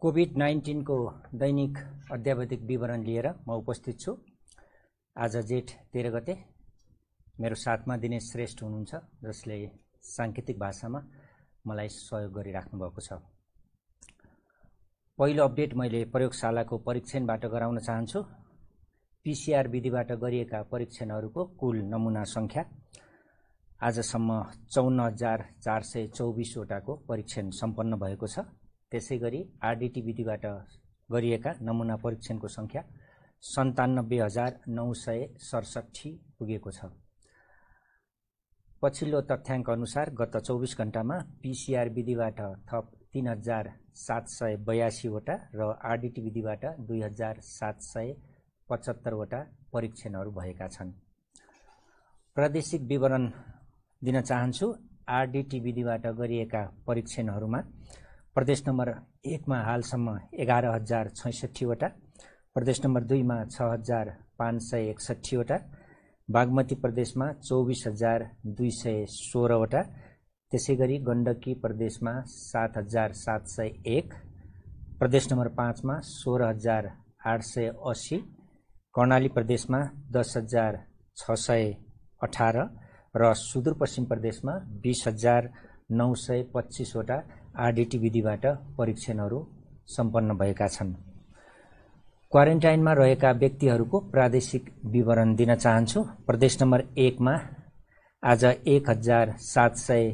covid नाइन्टिनको दैनिक अध्यावधिक विवरण लिएर म उपस्थित छु आज जेठ तेह्र गते मेरो साथमा दिनेश श्रेष्ठ हुनुहुन्छ जसले साङ्केतिक भाषामा मलाई सहयोग गरिराख्नु भएको छ पहिलो अपडेट मैले प्रयोगशालाको परीक्षणबाट गराउन चाहन्छु पिसिआर विधिबाट गरिएका परीक्षणहरूको कुल नमुना सङ्ख्या आजसम्म चौन्न हजार चार सय चौबिसवटाको परीक्षण सम्पन्न भएको छ त्यसै गरी आरडिटी विधिबाट गरिएका नमुना परीक्षणको सङ्ख्या सन्तानब्बे हजार नौ सय सडसठी पुगेको छ पछिल्लो तथ्याङ्क अनुसार गत चौबिस घन्टामा पिसिआर विधिबाट थप तिन हजार सात सय बयासीवटा र आरडिटी विधिबाट दुई हजार सात सय पचहत्तरवटा परीक्षणहरू भएका छन् प्रादेशिक विवरण दिन चाहन्छु आरडिटी विधिबाट गरिएका परीक्षणहरूमा प्रदेश नम्बर एकमा हालसम्म एघार हजार छैसठीवटा प्रदेश नम्बर दुईमा छ हजार पाँच सय एकसट्ठीवटा बागमती प्रदेशमा चौबिस हजार दुई सय सोह्रवटा त्यसै गरी गण्डकी प्रदेशमा सात हजार सात सय एक प्रदेश नम्बर पाँचमा सोह्र हजार आठ सय असी कर्णाली प्रदेशमा दस हजार छ सय अठार र सुदूरपश्चिम प्रदेशमा बिस हजार नौ सय पच्चिसवटा आरडिटी विधिबाट परीक्षणहरू सम्पन्न भएका छन् क्वारेन्टाइनमा रहेका व्यक्तिहरूको प्रादेशिक विवरण दिन चाहन्छु प्रदेश नम्बर एकमा आज एक हजार सात सय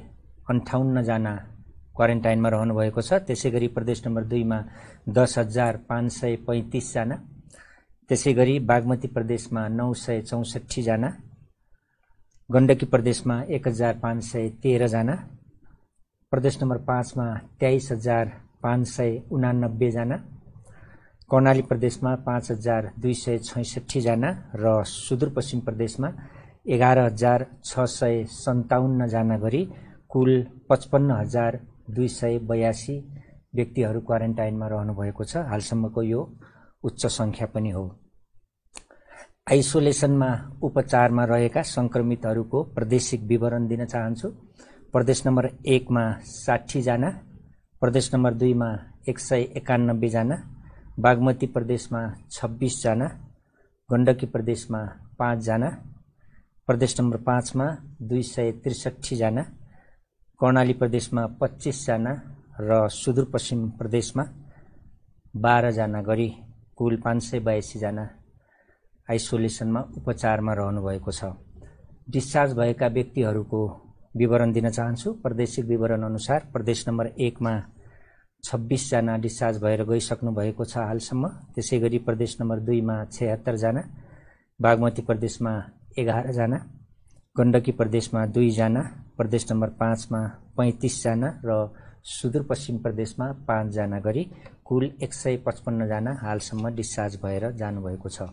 अन्ठाउन्नजना क्वारेन्टाइनमा रहनुभएको छ त्यसै गरी प्रदेश नम्बर दुईमा दस हजार पाँच सय पैँतिसजना त्यसै गरी बागमती प्रदेशमा नौ सय चौसठीजना गण्डकी प्रदेशमा एक हजार पाँच सय तेह्रजना प्रदेश नम्बर पाँचमा तेइस हजार पाँच सय उनानब्बेजना कर्णाली प्रदेशमा पाँच हजार दुई सय छैसठीजना र सुदूरपश्चिम प्रदेशमा एघार हजार छ सय सन्ताउन्नजना गरी कुल पचपन्न हजार दुई सय बयासी व्यक्तिहरू क्वारेन्टाइनमा रहनुभएको छ हालसम्मको यो उच्च सङ्ख्या पनि हो आइसोलेसनमा उपचारमा रहेका सङ्क्रमितहरूको प्रदेशिक विवरण दिन चाहन्छु प्रदेश नम्बर एकमा साठीजना प्रदेश नम्बर दुईमा एक सय एकानब्बेजना बागमती प्रदेशमा छब्बिसजना गण्डकी प्रदेशमा पाँचजना प्रदेश नम्बर पाँचमा दुई सय त्रिसठीजना कर्णाली प्रदेशमा पच्चिसजना र सुदूरपश्चिम प्रदेशमा बाह्रजना गरी कुल पाँच सय बयासीजना आइसोलेसनमा उपचारमा रहनुभएको छ डिस्चार्ज भएका व्यक्तिहरूको विवरण दिन चाहन्छु प्रदेशिक विवरण अनुसार प्रदेश नम्बर एकमा छब्बिसजना डिस्चार्ज भएर गइसक्नु भएको छ हालसम्म त्यसै गरी प्रदेश नम्बर दुईमा छत्तरजना बागमती प्रदेशमा एघारजना गण्डकी प्रदेशमा दुईजना प्रदेश नम्बर पाँचमा पैँतिसजना र सुदूरपश्चिम प्रदेशमा पाँचजना गरी कुल एक सय पचपन्नजना हालसम्म डिस्चार्ज भएर जानुभएको छ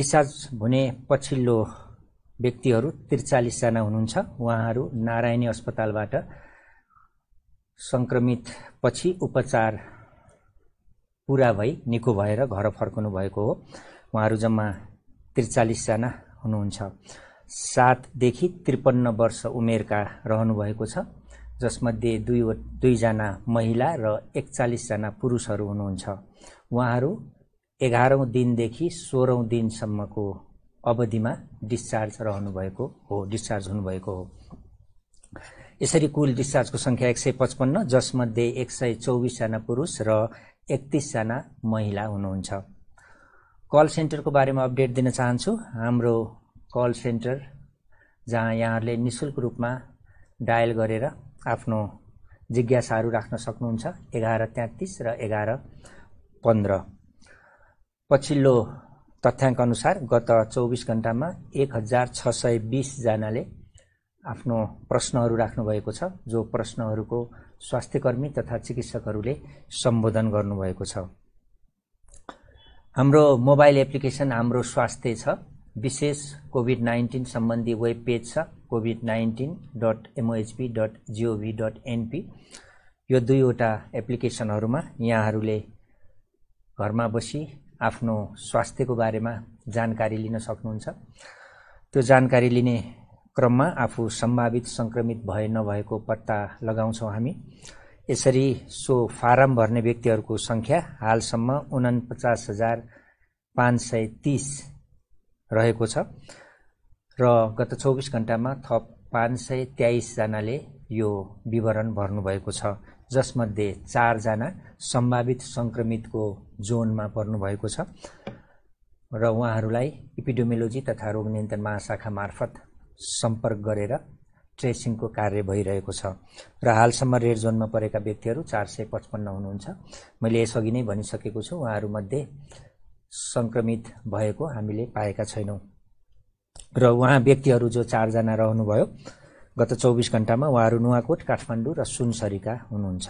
डिस्चार्ज हुने पछिल्लो व्यक्तिहरू त्रिचालिसजना हुनुहुन्छ उहाँहरू नारायणी अस्पतालबाट सङ्क्रमित पछि उपचार पुरा भई निको भएर घर फर्कनु भएको हो उहाँहरू जम्मा त्रिचालिसजना हुनुहुन्छ सातदेखि त्रिपन्न वर्ष उमेरका रहनुभएको छ जसमध्ये दुई दुईजना महिला र एकचालिसजना पुरुषहरू हुनुहुन्छ उहाँहरू एघारौँ दिनदेखि सोह्रौँ दिनसम्मको अवधिमा डिस्चार्ज रहनुभएको हो डिस्चार्ज हुनुभएको हो यसरी कुल डिस्चार्जको सङ्ख्या एक सय पचपन्न जसमध्ये एक सय चौबिसजना पुरुष र एकतिसजना महिला हुनुहुन्छ कल सेन्टरको बारेमा अपडेट दिन चाहन्छु हाम्रो कल सेन्टर जहाँ यहाँहरूले नि शुल्क रूपमा डायल गरेर आफ्नो जिज्ञासाहरू राख्न सक्नुहुन्छ एघार तेत्तिस र एघार पन्ध्र पछिल्लो तथ्याङ्क अनुसार गत चौबिस घन्टामा एक हजार छ सय बिसजनाले आफ्नो प्रश्नहरू राख्नुभएको छ जो प्रश्नहरूको स्वास्थ्यकर्मी तथा चिकित्सकहरूले सम्बोधन गर्नुभएको छ हाम्रो मोबाइल एप्लिकेसन हाम्रो स्वास्थ्य छ विशेष कोभिड नाइन्टिन सम्बन्धी वेब पेज छ covid nineteen dot MOHP dot gov dot NP यो दुईवटा एप्लिकेसनहरूमा यहाँहरूले घरमा बसी आफ्नो स्वास्थ्यको बारेमा जानकारी लिन सक्नुहुन्छ त्यो जानकारी लिने क्रममा आफू सम्भावित सङ्क्रमित भए नभएको पत्ता लगाउँछौँ हामी यसरी सो फारम भर्ने व्यक्तिहरूको सङ्ख्या हालसम्म उनापचास हजार पाँच सय तिस रहेको छ र गत चौबिस घन्टामा थप पाँच सय तेइसजनाले यो विवरण भर्नुभएको छ जसमध्ये चारजना सम्भावित सङ्क्रमितको जोनमा पर्नुभएको छ र उहाँहरूलाई इपिडोमियोलोजी तथा रोग नियन्त्रण महाशाखा मार्फत सम्पर्क गरेर ट्रेसिङको कार्य भइरहेको छ र हालसम्म रेड जोनमा परेका व्यक्तिहरू चार सय पचपन्न हुनुहुन्छ मैले यसअघि नै भनिसकेको छु उहाँहरूमध्ये सङ्क्रमित भएको हामीले पाएका छैनौँ र उहाँ व्यक्तिहरू जो चारजना रहनुभयो गत चौबिस घण्टामा उहाँहरू नुवाकोट काठमाडौँ र सुनसरीका हुनुहुन्छ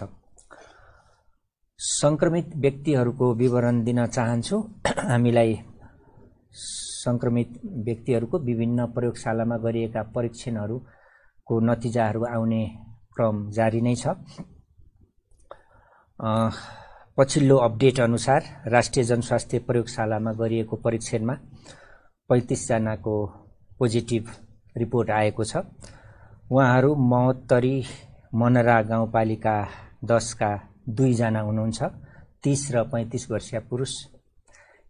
सङ्क्रमित व्यक्तिहरूको विवरण दिन चाहन्छु हामीलाई सङ्क्रमित व्यक्तिहरूको विभिन्न प्रयोगशालामा गरिएका परीक्षणहरूको नतिजाहरू आउने क्रम जारी नै छ पछिल्लो अपडेट अनुसार राष्ट्रिय जनस्वास्थ्य प्रयोगशालामा गरिएको परीक्षणमा पैँतिसजनाको पोजिटिभ रिपोर्ट आएको छ उहाँहरू महोत्तरी मनरा गाउँपालिका दसका दुईजना हुनुहुन्छ तिस र पैँतिस वर्षीय पुरुष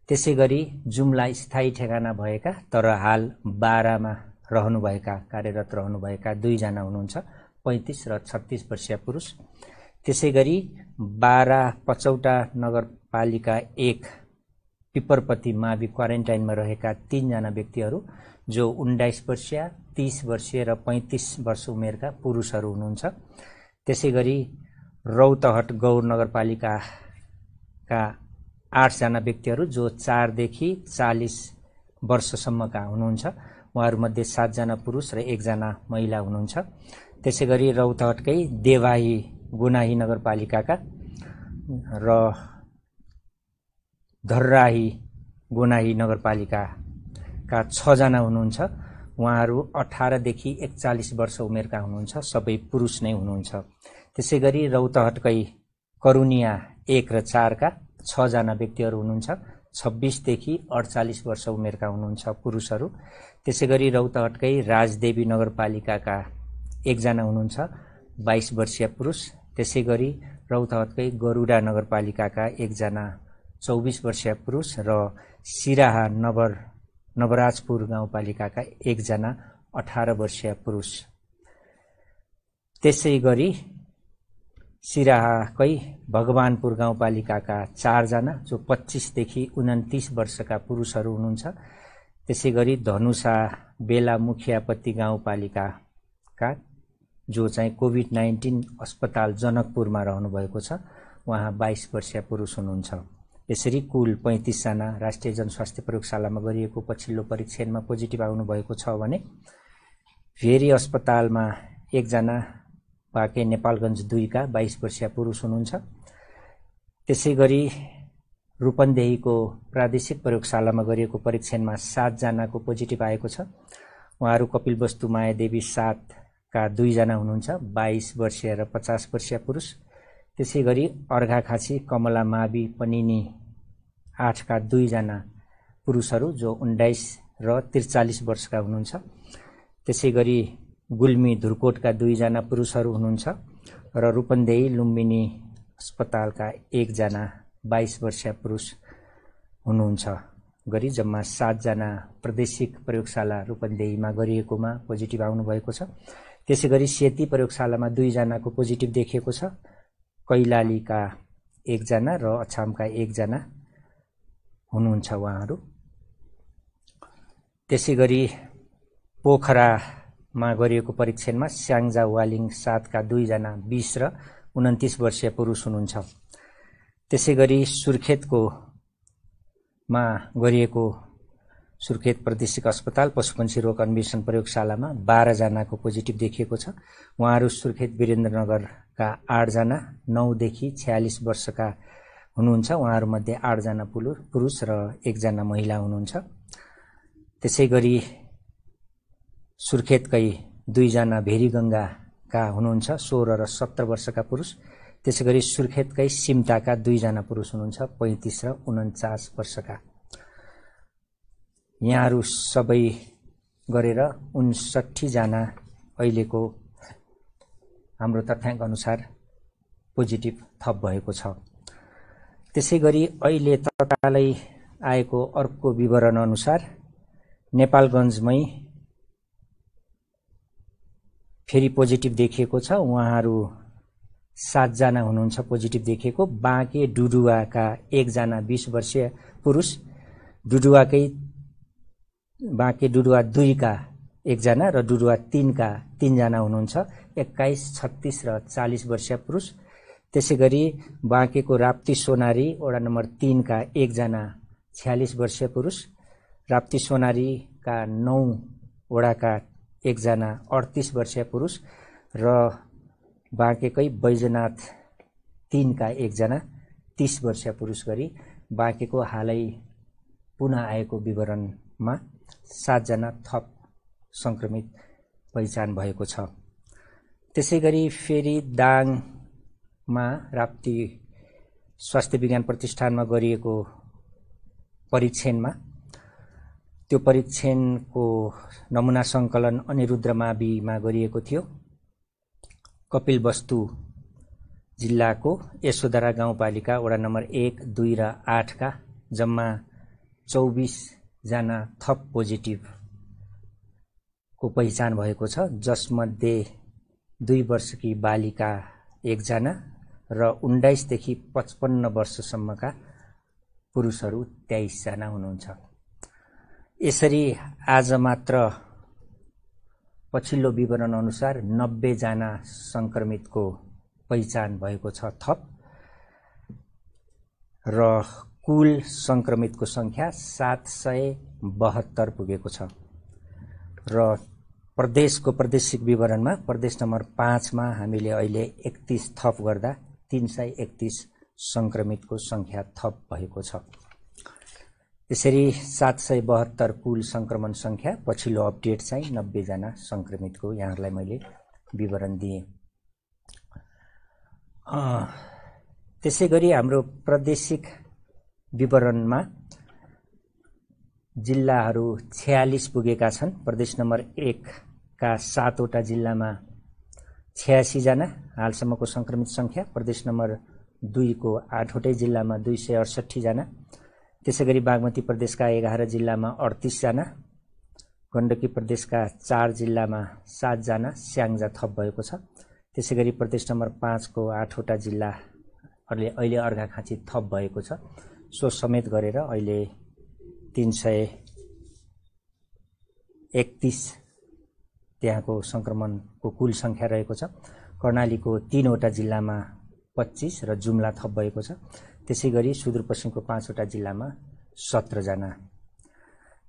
त्यसै गरी जुम्ला स्थायी ठेगाना भएका तर हाल बाह्रमा रहनुभएका कार्यरत रहनुभएका दुईजना हुनुहुन्छ पैँतिस र छत्तिस वर्षीय पुरुष त्यसै गरी बाह्र पचौटा नगरपालिका एक पिपरपति मावि क्वारेन्टाइनमा रहेका तिनजना व्यक्तिहरू जो उन्नाइस वर्षीय तिस वर्षीय र पैँतिस वर्ष उमेरका पुरुषहरू हुनुहुन्छ त्यसै गरी रौतहट गौर नगरपालिकाका आठजना व्यक्तिहरू जो चारदेखि चालिस वर्षसम्मका हुनुहुन्छ उहाँहरूमध्ये सातजना पुरुष र एकजना महिला हुनुहुन्छ त्यसै गरी रौतहटकै देवाही गुनाही नगरपालिकाका र धर्राही गुनाही नगरपालिकाका छजना हुनुहुन्छ उहाँहरू अठारदेखि एकचालिस वर्ष उमेरका हुनुहुन्छ सबै पुरुष नै हुनुहुन्छ त्यसै गरी रौतहटकै करुनिया एक र चारका छजना व्यक्तिहरू हुनुहुन्छ छब्बिसदेखि अडचालिस वर्ष उमेरका हुनुहुन्छ पुरुषहरू त्यसै गरी रौतहटकै राजदेवी नगरपालिकाका एकजना हुनुहुन्छ बाइस वर्षीय पुरुष त्यसै गरी रौतहटकै गरुडा नगरपालिकाका एकजना चौबिस वर्षीय पुरुष र सिराहा नगर नवराजपुर गाउँपालिकाका एकजना अठार वर्षीय पुरुष त्यसै गरी सिराहाकै भगवानपुर गाउँपालिकाका चारजना जो पच्चिसदेखि उन्तिस वर्षका पुरुषहरू हुनुहुन्छ त्यसै गरी धनुषा बेला मुखियापत्ति गाउँपालिकाका जो चाहिँ कोभिड नाइन्टिन अस्पताल जनकपुरमा रहनुभएको छ उहाँ बाइस वर्षीय पुरुष हुनुहुन्छ यसरी कुल पैँतिसजना राष्ट्रिय जनस्वास्थ्य प्रयोगशालामा गरिएको पछिल्लो परीक्षणमा पोजिटिभ आउनुभएको छ भने फेरि अस्पतालमा एकजना पाके नेपालगञ्ज दुईका बाइस वर्षीय पुरुष हुनुहुन्छ त्यसै गरी रूपन्देहीको प्रादेशिक प्रयोगशालामा गरिएको परीक्षणमा सातजनाको पोजिटिभ आएको छ उहाँहरू कपिल वस्तु मायादेवी सातका दुईजना हुनुहुन्छ बाइस वर्षीय र पचास वर्षीय पुरुष त्यसै गरी अर्घाखाँची कमला मावि पनिनी आठका दुईजना पुरुषहरू जो उन्नाइस र त्रिचालिस वर्षका हुनुहुन्छ त्यसै गरी गुल्मी धुरकोटका दुईजना पुरुषहरू हुनुहुन्छ र रूपन्देही लुम्बिनी अस्पतालका एकजना बाइस वर्षीय पुरुष हुनुहुन्छ गरी जम्मा सातजना प्रादेशिक प्रयोगशाला रूपन्देहीमा गरिएकोमा पोजिटिभ आउनुभएको छ त्यसै गरी सेती प्रयोगशालामा दुईजनाको पोजिटिभ देखिएको छ कैलालीका एकजना र अछामका एकजना हुनुहुन्छ उहाँहरू त्यसै गरी पोखरामा गरिएको परीक्षणमा स्याङ्जा वालिङ सातका दुईजना बिस र उन्तिस वर्षीय पुरुष हुनुहुन्छ त्यसै गरी सुर्खेतको मा गरिएको सुर्खेत प्रादेशिक अस्पताल पशुपन्छी रोग अन्वेषण प्रयोगशालामा बाह्रजनाको पोजिटिभ देखिएको छ उहाँहरू सुर्खेत वीरेन्द्रनगरका आठजना नौदेखि छ्यालिस वर्षका हुनुहुन्छ उहाँहरूमध्ये आठजना पुलु पुरुष र एकजना महिला हुनुहुन्छ त्यसै गरी सुर्खेतकै दुईजना भेरीगङ्गाका हुनुहुन्छ सोह्र र सत्र वर्षका पुरुष त्यसै गरी सुर्खेतकै सिम्ताका दुईजना पुरुष हुनुहुन्छ पैँतिस र उन्चास वर्षका यहाँहरू सबै गरेर उन्सठीजना अहिलेको हाम्रो तथ्याङ्क अनुसार पोजिटिभ थप भएको छ त्यसै गरी अहिले तत्कालै आएको अर्को विवरण अनुसार नेपालगञ्जमै फेरि पोजिटिभ देखिएको छ उहाँहरू सातजना हुनुहुन्छ पोजिटिभ देखिएको बाँके डुडुवाका एकजना बिस वर्षीय पुरुष डुडुवाकै बाँके डुडुवा दुईका एकजना र डुडुवा तिनका तिनजना हुनुहुन्छ एक्काइस छत्तिस र चालिस वर्षीय पुरुष त्यसै गरी बाँकेको राप्ती सोनारी वडा नम्बर तिनका एकजना छ्यालिस वर्षीय पुरुष राप्ती सोनारीका नौ वडाका एकजना अडतिस वर्षीय पुरुष र बाँकेकै बैजनाथ तिनका एकजना तिस वर्षीय पुरुष गरी बाँकेको हालै पुनः आएको विवरणमा सातजना थप सङ्क्रमित पहिचान भएको छ त्यसै गरी फेरि दाङमा राप्ती स्वास्थ्य विज्ञान प्रतिष्ठानमा गरिएको परीक्षणमा त्यो परीक्षणको नमुना सङ्कलन अनिरुद्र माविमा गरिएको थियो कपिल वस्तु जिल्लाको यशोधरा गाउँपालिका वडा नम्बर एक दुई र आठका जम्मा चौबिस जना थप पोजिटिभको पहिचान भएको छ जसमध्ये दुई वर्षकी बालिका एकजना र उन्नाइसदेखि पचपन्न वर्षसम्मका पुरुषहरू तेइसजना हुनुहुन्छ यसरी आज मात्र पछिल्लो विवरण अनुसार नब्बेजना सङ्क्रमितको पहिचान भएको छ थप र कुल सङ्क्रमितको सङ्ख्या सात सय बहत्तर पुगेको छ र प्रदेशको प्रदेशिक विवरणमा प्रदेश नम्बर पाँचमा हामीले अहिले एकतिस थप गर्दा तिन सय एकतिस सङ्क्रमितको सङ्ख्या थप भएको छ यसरी सात सय बहत्तर कुल सङ्क्रमण सङ्ख्या पछिल्लो अपडेट चाहिँ नब्बेजना सङ्क्रमितको यहाँहरूलाई मैले विवरण दिएँ त्यसै गरी हाम्रो प्रदेशिक विवरणमा जिल्लाहरू छ्यालिस पुगेका छन् प्रदेश नम्बर एकका सातवटा जिल्लामा छ्यासीजना हालसम्मको सङ्क्रमित सङ्ख्या प्रदेश नम्बर दुईको आठवटै जिल्लामा दुई सय अडसट्ठीजना त्यसै गरी बागमती प्रदेशका एघार जिल्लामा अडतिसजना गण्डकी प्रदेशका चार जिल्लामा सातजना स्याङ्जा थप भएको छ त्यसै गरी प्रदेश नम्बर पाँचको आठवटा जिल्लाहरूले अहिले अर्घाखाँची थप भएको छ सो समेत गरेर अहिले तिन सय एकतिस त्यहाँको सङ्क्रमणको कुल सङ्ख्या रहेको छ कर्णालीको तिनवटा जिल्लामा पच्चिस र जुम्ला थप भएको छ त्यसै गरी सुदूरपश्चिमको पाँचवटा जिल्लामा सत्रजना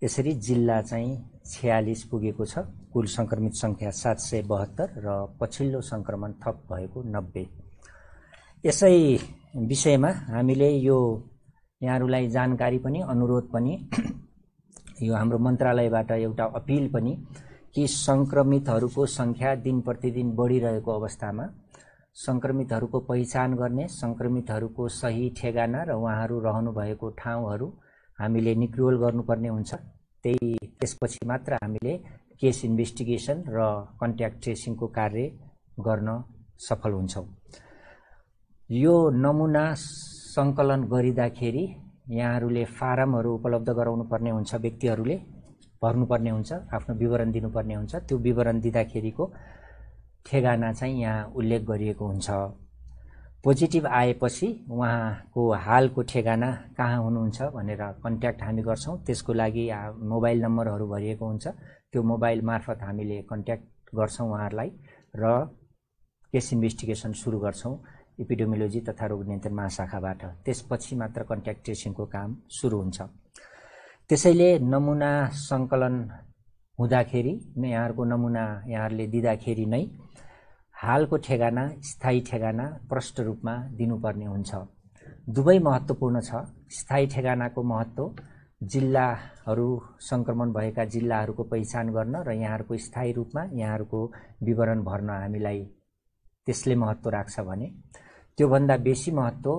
यसरी जिल्ला चाहिँ छ्यालिस पुगेको छ कुल सङ्क्रमित सङ्ख्या सात सय बहत्तर र पछिल्लो सङ्क्रमण थप भएको नब्बे यसै विषयमा हामीले यो यहाँहरूलाई जानकारी पनि अनुरोध पनि यो हाम्रो मन्त्रालयबाट एउटा अपिल पनि कि सङ्क्रमितहरूको सङ्ख्या दिन प्रतिदिन बढिरहेको अवस्थामा सङ्क्रमितहरूको पहिचान गर्ने सङ्क्रमितहरूको सही ठेगाना र उहाँहरू रहनुभएको ठाउँहरू हामीले निक्रोल गर्नुपर्ने हुन्छ त्यही त्यसपछि मात्र हामीले केस इन्भेस्टिगेसन र कन्ट्याक्ट ट्रेसिङको कार्य गर्न सफल हुन्छौँ यो नमुना सङ्कलन गरिँदाखेरि यहाँहरूले फारमहरू उपलब्ध गराउनु पर्ने हुन्छ व्यक्तिहरूले भर्नुपर्ने हुन्छ आफ्नो विवरण दिनुपर्ने हुन्छ त्यो विवरण दिँदाखेरिको ठेगाना चाहिँ यहाँ उल्लेख गरिएको हुन्छ पोजिटिभ आएपछि उहाँको हालको ठेगाना कहाँ हुनुहुन्छ भनेर कन्ट्याक्ट हामी गर्छौँ त्यसको लागि मोबाइल नम्बरहरू भरिएको हुन्छ त्यो मोबाइल मार्फत हामीले कन्ट्याक्ट गर्छौँ उहाँहरूलाई र केस इन्भेस्टिगेसन सुरु गर्छौँ इपिडेमियोलोजी तथा रोग नियन्त्रण महाशाखाबाट त्यसपछि मात्र कन्ट्याक्ट ट्रेसिङको काम सुरु हुन्छ त्यसैले नमुना सङ्कलन हुँदाखेरि यहाँहरूको नमुना यहाँहरूले दिँदाखेरि नै हालको ठेगाना स्थायी ठेगाना प्रष्ट रूपमा दिनुपर्ने हुन्छ दुवै महत्त्वपूर्ण छ स्थायी ठेगानाको महत्त्व जिल्लाहरू सङ्क्रमण भएका जिल्लाहरूको पहिचान गर्न र यहाँहरूको स्थायी रूपमा यहाँहरूको विवरण भर्न हामीलाई त्यसले महत्त्व राख्छ भने त्योभन्दा बेसी महत्त्व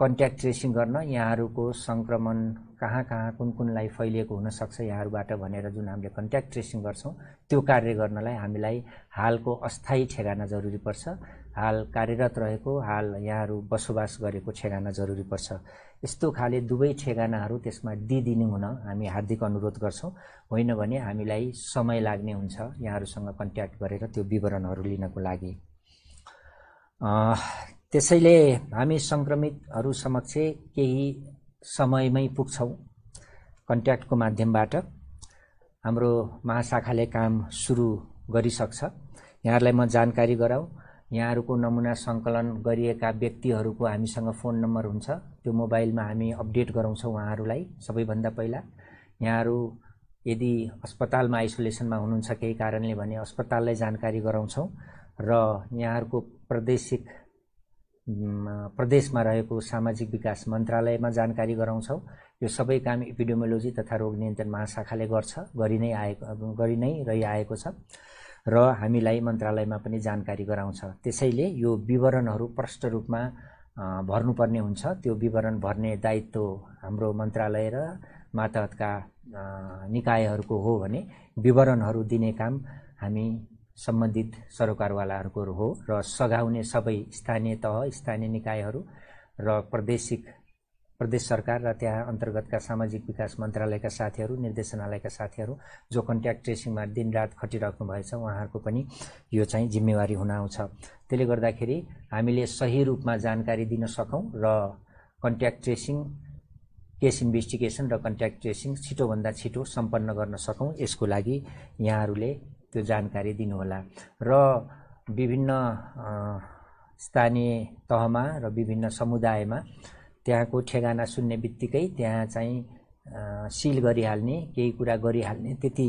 कन्ट्याक्ट ट्रेसिङ गर्न यहाँहरूको सङ्क्रमण कहाँ कहाँ कुन कुनलाई फैलिएको हुनसक्छ यहाँहरूबाट भनेर जुन हामीले कन्ट्याक्ट ट्रेसिङ गर्छौँ त्यो कार्य गर्नलाई हामीलाई हालको अस्थायी ठेगाना जरुरी पर्छ हाल कार्यरत रहेको हाल यहाँहरू बसोबास गरेको ठेगाना जरुरी पर्छ यस्तो खाले दुवै ठेगानाहरू त्यसमा दिइदिनु हुन हामी हार्दिक अनुरोध गर्छौँ होइन भने हामीलाई समय लाग्ने हुन्छ यहाँहरूसँग कन्ट्याक्ट गरेर त्यो विवरणहरू लिनको लागि त्यसैले हामी सङ्क्रमितहरू समक्ष केही समयमै पुग्छौँ कन्ट्याक्टको माध्यमबाट हाम्रो महाशाखाले काम सुरु गरिसक्छ यहाँहरूलाई म जानकारी गराउँ यहाँहरूको नमुना सङ्कलन गरिएका व्यक्तिहरूको हामीसँग फोन नम्बर हुन्छ त्यो मोबाइलमा हामी अपडेट गराउँछौँ उहाँहरूलाई सबैभन्दा पहिला यहाँहरू यदि अस्पतालमा आइसोलेसनमा हुनुहुन्छ केही कारणले भने अस्पताललाई जानकारी गराउँछौँ र यहाँहरूको प्रादेशिक प्रदेशमा रहेको सामाजिक विकास मन्त्रालयमा जानकारी गराउँछौँ यो सबै काम इपिडेमोलोजी तथा रोग नियन्त्रण महाशाखाले गर्छ गरि नै आएको गरि नै रहिआएको छ र हामीलाई मन्त्रालयमा पनि जानकारी गराउँछ त्यसैले यो विवरणहरू प्रष्ट रूपमा भर्नुपर्ने हुन्छ त्यो विवरण भर्ने दायित्व हाम्रो मन्त्रालय र मातहतका निकायहरूको हो भने विवरणहरू दिने काम हामी सम्बन्धित सरोकारवालाहरूको हो र सघाउने सबै स्थानीय तह स्थानीय निकायहरू र प्रदेशिक प्रदेश सरकार र त्यहाँ अन्तर्गतका सामाजिक विकास मन्त्रालयका साथीहरू निर्देशनालयका साथीहरू जो कन्ट्याक्ट ट्रेसिङमा दिनरात खटिराख्नु भएछ उहाँहरूको पनि यो चाहिँ जिम्मेवारी हुन आउँछ त्यसले गर्दाखेरि हामीले सही रूपमा जानकारी दिन सकौँ र कन्ट्याक्ट ट्रेसिङ केस इन्भेस्टिगेसन र कन्ट्याक्ट ट्रेसिङ छिटोभन्दा छिटो सम्पन्न गर्न सकौँ यसको लागि यहाँहरूले त्यो जानकारी दिनुहोला र विभिन्न स्थानीय तहमा र विभिन्न समुदायमा त्यहाँको ठेगाना सुन्ने बित्तिकै त्यहाँ चाहिँ सिल गरिहाल्ने केही कुरा गरिहाल्ने त्यति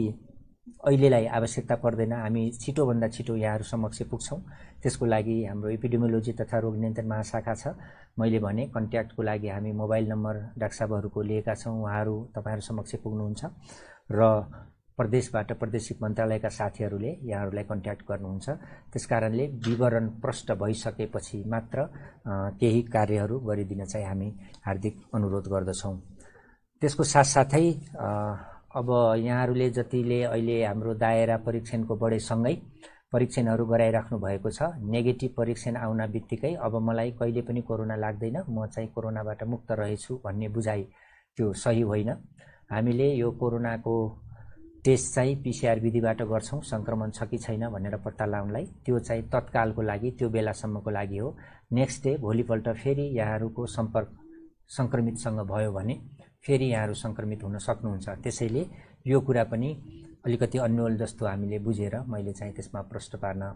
अहिलेलाई आवश्यकता पर्दैन हामी छिटोभन्दा छिटो यहाँहरू समक्ष पुग्छौँ त्यसको लागि हाम्रो एपिडेमियोलोजी तथा रोग नियन्त्रण महाशाखा छ मैले भने कन्ट्याक्टको लागि हामी मोबाइल नम्बर डाक्टर साहबहरूको लिएका छौँ उहाँहरू तपाईँहरू समक्ष पुग्नुहुन्छ र प्रदेशबाट प्रदेशिक मन्त्रालयका साथीहरूले यहाँहरूलाई कन्ट्याक्ट गर्नुहुन्छ त्यसकारणले विवरण प्रष्ट भइसकेपछि मात्र केही कार्यहरू गरिदिन चाहिँ हामी हार्दिक अनुरोध गर्दछौँ त्यसको साथसाथै अब यहाँहरूले जतिले अहिले हाम्रो दायरा परीक्षणको बढेसँगै परीक्षणहरू गराइराख्नु भएको छ नेगेटिभ परीक्षण आउन बित्तिकै अब मलाई कहिले पनि कोरोना लाग्दैन म चाहिँ कोरोनाबाट मुक्त रहेछु भन्ने बुझाइ त्यो सही होइन हामीले यो कोरोनाको टेस्ट चाहिँ पिसिआर विधिबाट गर्छौँ सङ्क्रमण छ कि छैन भनेर पत्ता लाउनलाई त्यो चाहिँ तत्कालको लागि त्यो बेलासम्मको लागि हो नेक्स्ट डे भोलिपल्ट फेरि यहाँहरूको सम्पर्क सङ्क्रमितसँग भयो भने फेरि यहाँहरू सङ्क्रमित हुन सक्नुहुन्छ त्यसैले यो कुरा पनि अलिकति अन्यल जस्तो हामीले बुझेर मैले चाहिँ त्यसमा प्रश्न पार्न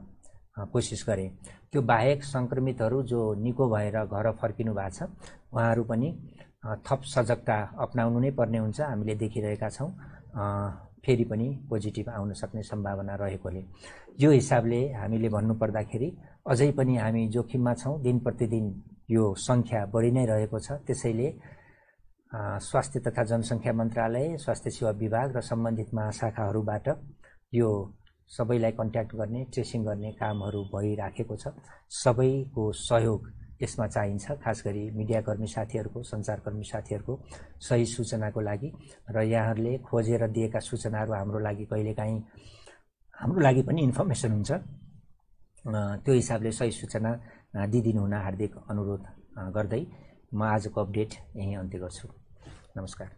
कोसिस गरेँ त्यो बाहेक सङ्क्रमितहरू जो निको भएर घर फर्किनु भएको छ उहाँहरू पनि थप सजगता अप्नाउनु नै पर्ने हुन्छ हामीले देखिरहेका छौँ फेरि पनि पोजिटिभ आउन सक्ने सम्भावना रहेकोले यो हिसाबले हामीले भन्नुपर्दाखेरि अझै पनि हामी जोखिममा छौँ दिन प्रतिदिन यो सङ्ख्या बढी नै रहेको छ त्यसैले स्वास्थ्य तथा जनसङ्ख्या मन्त्रालय स्वास्थ्य सेवा विभाग र सम्बन्धित महाशाखाहरूबाट यो सबैलाई कन्ट्याक्ट गर्ने ट्रेसिङ गर्ने कामहरू भइराखेको छ सबैको सहयोग यसमा चाहिन्छ खास गरी मिडियाकर्मी साथीहरूको सञ्चारकर्मी साथीहरूको सही सूचनाको लागि र यहाँहरूले खोजेर दिएका सूचनाहरू हाम्रो लागि कहिलेकाहीँ हाम्रो लागि पनि इन्फर्मेसन हुन्छ त्यो हिसाबले सही सूचना दिइदिनु हुन हार्दिक अनुरोध गर्दै म आजको अपडेट यहीँ अन्त्य गर्छु नमस्कार